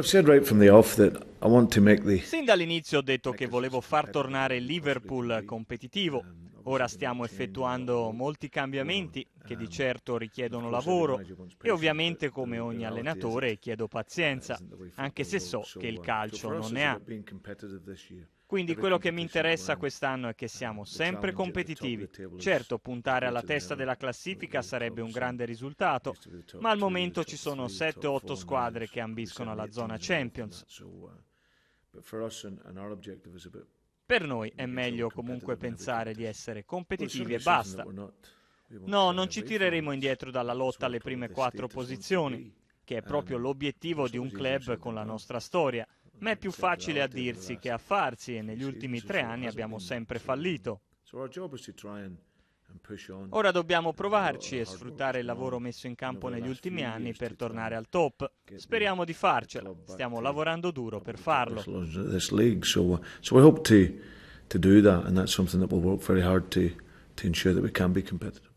Sin dall'inizio ho detto che volevo far tornare Liverpool competitivo. Ora stiamo effettuando molti cambiamenti che di certo richiedono lavoro e ovviamente come ogni allenatore chiedo pazienza, anche se so che il calcio non ne ha. Quindi quello che mi interessa quest'anno è che uh, siamo sempre competitivi. Certo, puntare alla testa della classifica sarebbe un grande risultato, ma al momento ci sono 7-8 squadre che ambiscono alla zona Champions. Uh, per noi è meglio comunque pensare di essere competitivi e basta. No, non ci tireremo indietro dalla lotta alle prime quattro posizioni, che è proprio um, l'obiettivo di un club con la nostra storia. Ma è più facile a dirsi che a farsi e negli ultimi tre anni abbiamo sempre fallito. Ora dobbiamo provarci e sfruttare il lavoro messo in campo negli ultimi anni per tornare al top. Speriamo di farcela, stiamo lavorando duro per farlo. Speriamo uh, di that, e è qualcosa che we'll molto per hard to, to ensure that